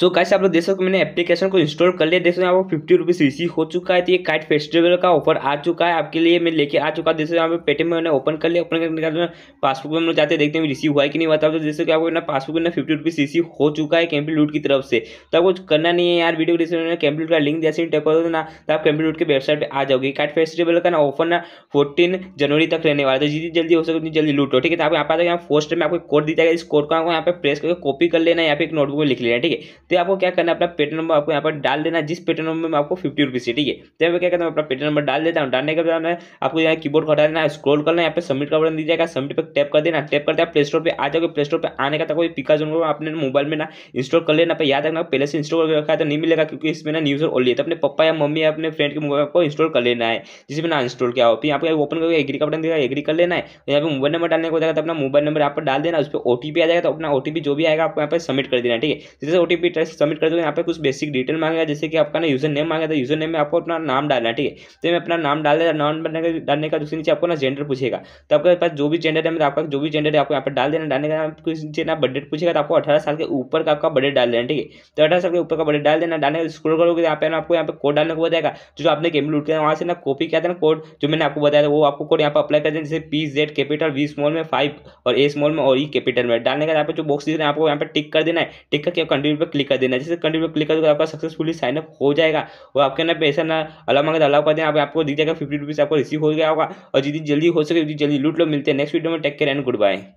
सो so, कैसे आप लोग देख सकते हो मैंने एप्लीकेशन को इंस्टॉल कर लिया देख सकते हैं आपको फिफ्टी रुपीज़ रिसीव हो चुका है तो ये काइट फेस्टिवल का ऑफर आ चुका है आपके लिए मैं लेके आ चुका देख सकते हैं यहाँ पे पेटीएम में मैंने ओपन कर लिया ओपन करने के बाद पासबुक में हम लोग जाते हैं देखते हैं रिसीव हुआ है कि नहीं बताओ तो जैसे कि आपको ना पासबुक में फिफ्टी रुपीज़ रिसीव हो चुका है कैंपी लूट की तरफ से तो आपको करना नहीं है यार वीडियो को देखने कैंपी लूट का लिंक जैसे टेप कर देना ना तो आप कैंपी लूट के वेबसाइट पर आ जाओगे काइट फेस्टिवल का ना ऑफर ना फोर्टीन जनवरी तक रहने वाला है तो जितनी जल्दी हो सके उतनी जल्दी लूटो ठीक है तो आप यहाँ पर यहाँ फर्स्ट में आपको कोड दिया जाएगा इस कोड को आपको यहाँ पर प्रेस करके कॉपी कर लेना या फिर एक नोटबुक में लिख लेना ठीक है तो आपको क्या करना है अपना पेटर नंबर आपको यहाँ पर डाल देना जिस पेटर नंबर में आपको फिफ्टी रुपीज़ है ठीक है तो यहाँ पर क्या करना है अपना पेटर नंबर डाल देता हूँ डालने के बाद आपको यहाँ कीबोर्ड बोर्ड हटा देना स्क्रोल करना यहाँ पर सबमिट का बटन दी जाएगा सबमिट पर टैप कर देना टैप करते हैं प्ले स्टोर पर आ जाओगे प्ले स्टोर पर आने का कोई पिका जो अपने मोबाइल में ना इंस्टॉल कर लेना याद रखना पहले से इंस्टॉल कर रखा है तो नहीं मिलेगा क्योंकि इसमें ना न्यूज ओनली है तो अपने पापा या मम्मी या अपने फ्रेंड के मोबाइल को इंस्टॉल कर लेना है जिसमें ना इंस्टॉल किया हो फिर आपको ओपन करके एग्री का बटन देगा एग्री कर लेना है तो यहाँ पर मोबाइल नंबर डालने को जाएगा तो अपना मोबाइल नंबर आप डाल देना उस पर ओटीपी आ जाएगा तो अपना ओटीपी जो भी आएगा आपको यहाँ पर सबमिट कर देना ठीक है जैसे ओटीपी कैसे सबमिट करते हो यहाँ पे कुछ बेसिक डिटेल मांगेगा जैसे कि आपका ना यूजर नेम मांगा था यूजर नेम में आपको अपना नाम डालना ठीक है तो मैं अपना नाम डाल दिया नाम डालने का दूसरे नीचे आपको ना जेंडर पूछेगा तो आपके पास जो भी जेंडर है मैं आपका जो भी जेंडर है आपको यहाँ पर डाल देना डालने का कुछ नीचे ना बडेट पूछेगा तो आपको अठारह साल के ऊपर का आपका बडेट डाल देना ठीक है तो अठारह साल के ऊपर का बडेट डाल देना डालने स्क्रोल करोगे तो यहाँ पे ना आपको यहाँ पर कोड डालने को बताएगा जो आपने गेम लूट किया वहाँ से ना कॉपी किया था ना कोड जो मैंने आपको बताया था वो आपको कोड यहाँ पर अप्लाई कर देना जैसे P Z capital V small में फाइव और ए स्मॉल में और ई e कैपिटल में डालने का यहाँ पर जो बॉक्स दिख रहे हैं आपको यहाँ पर टिक कर देना है टिक करके कंटिन्यू पर क्लिक कर देना जैसे कंटिन्यू क्लिक कर आपका सक्सेसफुली साइनअप हो जाएगा और आपके ना पैसा ना अला मांगे तो अलाउ कर देना आप आपको दिख जाएगा फिफ्टी रुपीज़ आपको रिसीव हो गया होगा और जितनी जल्दी हो सके उतनी जल्दी लूट लो मिलते हैं नेक्स्ट वीडियो में take care and good bye